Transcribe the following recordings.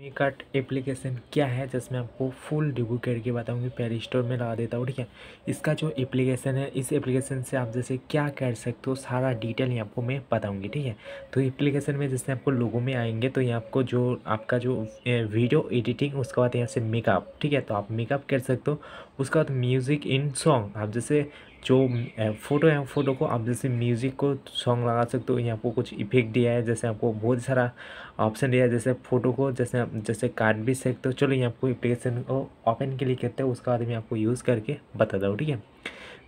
मेकट application क्या है जिसमें आपको फुल डिबू करके बताऊंगी प्ले स्टोर में लगा देता हूँ ठीक है इसका जो एप्लीकेशन है इस एप्लीकेशन से आप जैसे क्या कर सकते हो सारा डिटेल यहाँ आपको मैं बताऊंगी ठीक है तो एप्लीकेशन में जैसे आपको लोगों में आएंगे तो यहाँ आपको जो आपका जो वीडियो एडिटिंग उसके बाद यहाँ से मेकअप ठीक है तो आप मेकअप कर सकते हो उसके बाद म्यूज़िक इन सॉन्ग आप जैसे जो फ़ोटो है फ़ोटो को आप जैसे म्यूज़िक को सॉन्ग लगा सकते हो यहाँ पर कुछ इफेक्ट दिया है जैसे आपको बहुत सारा ऑप्शन दिया है जैसे फ़ोटो को जैसे आप जैसे काट भी सकते हो चलो यहाँ आपको एप्लीकेशन को ओपन के लिए करते हो उसके बाद में आपको यूज़ करके बता दूँ ठीक है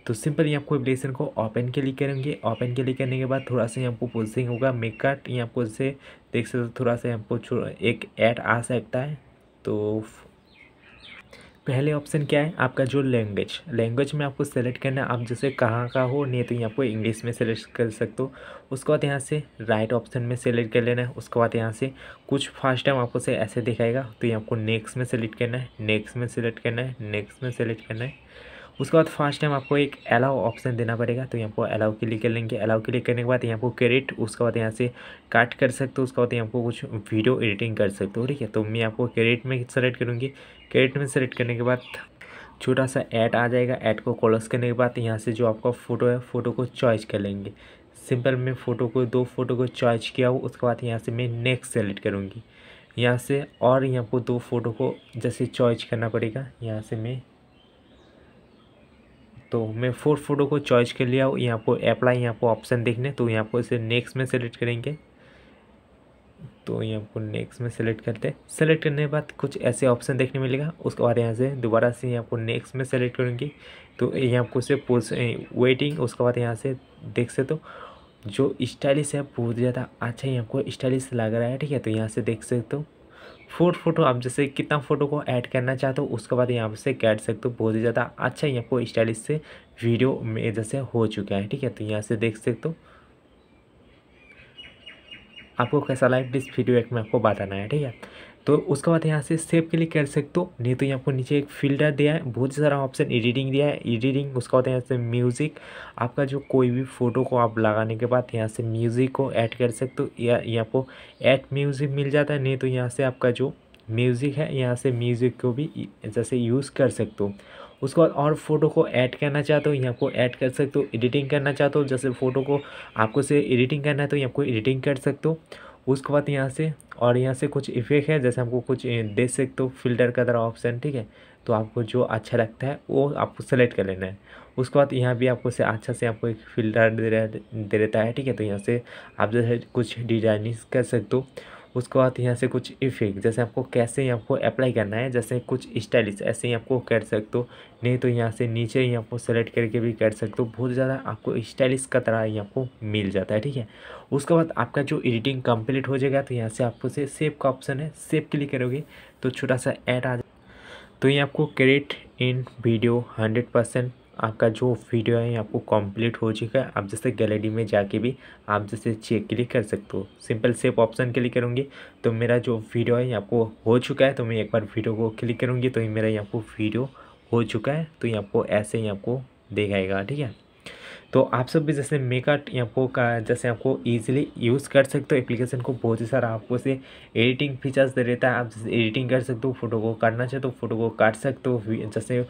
तो सिंपल यहाँ आपको एप्लीकेशन को ओपन के लिए करेंगे ओपन के लिए करने के बाद थोड़ा सा यहाँ आपको पोजिंग होगा मेकअट यहाँ आपको जैसे देख सकते हो थोड़ा सा यहाँ एक ऐड आ सकता है तो पहले ऑप्शन क्या है आपका जो लैंग्वेज लैंग्वेज में आपको सेलेक्ट करना है आप जैसे कहाँ का हो नहीं तो यहाँ आपको इंग्लिश में सेलेक्ट कर सकते हो उसके बाद यहाँ से राइट ऑप्शन में सेलेक्ट कर लेना है उसके बाद यहाँ से कुछ फर्स्ट टाइम आपको से ऐसे दिखाएगा तो यहाँ आपको नेक्स्ट में सेलेक्ट करना है नेक्स्ट में सेलेक्ट करना है नेक्स्ट में सेलेक्ट करना है उसके बाद फर्स्ट टाइम आपको एक अलाउ ऑप्शन देना पड़ेगा तो यहाँ आपको अलाउ क्लिक कर लेंगे अलाउ क्लिक करने के बाद यहाँ आपको क्रेडिट उसके बाद यहाँ से काट कर सकते हो उसके बाद यहाँ आपको कुछ वीडियो एडिटिंग कर सकते हो ठीक है तो मैं आपको क्रेडिट में सेलेक्ट करूँगी एट में सेलेक्ट करने के बाद छोटा सा ऐड आ जाएगा ऐड को कॉलर्स करने के बाद यहाँ से जो आपका फ़ोटो है फ़ोटो को चॉइस कर लेंगे सिंपल मैं फ़ोटो को दो फ़ोटो को चॉइस किया हूँ उसके बाद यहाँ से मैं नेक्स्ट सेलेक्ट करूँगी यहाँ से और यहाँ को दो फ़ोटो को जैसे चॉइस करना पड़ेगा यहाँ से मैं तो मैं फोर फ़ोटो को चॉइस कर लिया हूँ यहाँ को अप्लाई यहाँ को ऑप्शन देखने तो यहाँ को इसे नेक्स्ट में सेलेक्ट करेंगे तो ये आपको नेक्स्ट में सेलेक्ट करते हैं सेलेक्ट करने के बाद कुछ ऐसे ऑप्शन देखने मिलेगा उसके बाद यहाँ से दोबारा से यहाँ आपको नेक्स्ट में सेलेक्ट करूँगी तो ये आपको से पोज वेटिंग उसके बाद यहाँ से देख सकते हो जो स्टाइलिश है बहुत ज़्यादा अच्छा ही आपको स्टाइलिश लग रहा है ठीक है तो यहाँ से देख सकते हो तो। फोटो आप जैसे कितना फ़ोटो को ऐड करना चाहते हो उसके बाद यहाँ से कैट सकते हो बहुत ही ज़्यादा अच्छा ही आपको स्टाइलिश से वीडियो में जैसे हो चुका है ठीक है तो यहाँ से देख सकते हो आपको कैसा लाइक वीडियो फीडबैक में आपको बताना है ठीक है तो उसके बाद यहाँ से सेव के लिए कर सकते हो नहीं तो यहाँ पर नीचे एक फिल्टर दिया है बहुत सारा ऑप्शन एडिटिंग दिया है एडिटिंग उसके बाद यहाँ से म्यूज़िक आपका जो कोई भी फ़ोटो को आप लगाने के बाद यहाँ से म्यूज़िक को ऐड कर सकते हो या यहाँ को ऐड म्यूज़िक मिल जाता है नहीं तो यहाँ से आपका जो म्यूज़िक है यहाँ से म्यूज़िक को भी जैसे यूज़ कर सकते हो उसके बाद और फोटो को ऐड करना चाहते हो यहाँ आपको ऐड कर सकते हो एडिटिंग करना चाहते हो जैसे फ़ोटो को आपको से एडिटिंग करना है तो यहाँ को एडिटिंग कर सकते हो उसके बाद यहाँ से और यहाँ से कुछ इफेक्ट है जैसे हमको कुछ दे सकते हो फिल्टर का तरह ऑप्शन ठीक है तो आपको जो अच्छा लगता है वो आपको सेलेक्ट कर लेना है उसके बाद यहाँ भी आपको से अच्छा से आपको एक फिल्टर दे रहता है ठीक है तो यहाँ से आप जैसे कुछ डिजाइनिंग कर सकते हो उसके बाद यहाँ से कुछ इफेक्ट जैसे आपको कैसे ही आपको अप्लाई करना है जैसे कुछ स्टाइलिश ऐसे ही आपको कर सकते हो नहीं तो यहाँ से नीचे ही आपको सेलेक्ट करके भी कर सकते हो बहुत ज़्यादा आपको स्टाइलिश का तरह ही आपको मिल जाता है ठीक है उसके बाद आपका जो एडिटिंग कंप्लीट हो जाएगा तो यहाँ से आपको से सेव का ऑप्शन है सेव क्लिक करोगे तो छोटा सा ऐड आ जाए तो ये आपको क्रेडिट इन वीडियो हंड्रेड परसेंट आपका जो वीडियो है आपको कंप्लीट हो चुका है आप जैसे गैलरी में जाके भी आप जैसे चेक के लिए कर सकते हो सिंपल सेफ ऑप्शन के लिए करूँगी तो मेरा जो वीडियो है आपको हो चुका है तो मैं एक बार वीडियो को क्लिक करूँगी तो मेरा यहाँ को वीडियो हो चुका है तो ये आपको ऐसे ही आपको देखाएगा ठीक है तो आप सब भी जैसे मेकअट या का जैसे आपको ईजिली यूज़ कर सकते हो एप्लीकेशन को बहुत ही सारा आपको से एडिटिंग फीचर्स दे देता है आप जैसे एडिटिंग कर सकते हो फोटो को काटना चाहे तो फोटो को काट सकते हो जैसे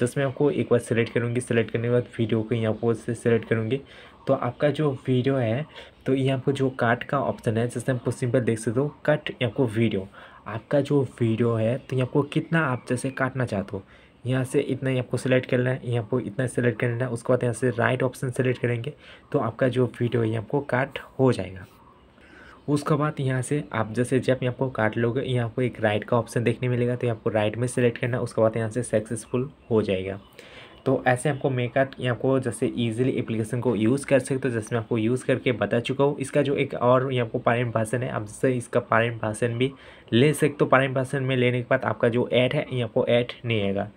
जैसे मैं आपको एक बार सेलेक्ट करूँगी सेलेक्ट करने के बाद वीडियो को यहाँ पो से सेलेक्ट करूँगी तो आपका जो वीडियो है तो यहाँ पर जो काट का ऑप्शन है जैसे आपको सिंपल देख सकते हो कट को वीडियो आपका जो वीडियो है तो यहाँ को कितना आप जैसे काटना चाहते हो यहाँ से इतना ही आपको सिलेक्ट करना है यहाँ पर इतना कर करना है उसके बाद यहाँ से राइट ऑप्शन सेलेक्ट करेंगे तो आपका जो वीडियो है ये आपको काट हो जाएगा उसके बाद यहाँ से आप जैसे जब यहाँ को काट लोगे यहाँ को एक राइट का ऑप्शन देखने मिलेगा तो यहाँ आपको राइट में सेलेक्ट करना है उसके बाद यहाँ से सक्सेसफुल हो जाएगा तो ऐसे आपको मेकअप को जैसे इजीली एप्लीकेशन को यूज़ कर सकते हो तो जैसे मैं आपको यूज़ करके बता चुका हूँ इसका जो एक और यहाँ को पारायण भाषण है आप जैसे इसका पारायण भाषण भी ले सकते हो पारायण भाषण में लेने के बाद आपका जो ऐड है यहाँ को ऐड नहीं आएगा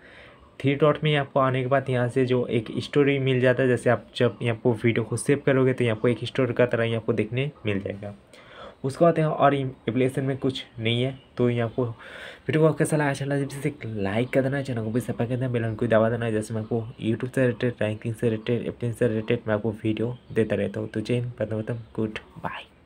थ्री डॉट में आपको आने के बाद यहाँ से जो एक स्टोरी मिल जाता है जैसे आप जब यहाँ पर वीडियो को सेव करोगे तो यहाँ पर एक स्टोरी का तरह यहाँ को देखने मिल जाएगा उसके बाद यहाँ और एप्लीकेशन में कुछ नहीं है तो यहाँ को वीडियो को कैसा लगा अच्छा लगा एक लाइक कर देना चैनल को भी सफा कर देना बेलन को दबा देना जैसे मैं आपको यूट्यूब से रिलेटेड रैंकिंग से रिलेटेड एप्लीकेशन से रिलेटेड मैं आपको वीडियो देता रहता हूँ तो चैन पता गुड बाय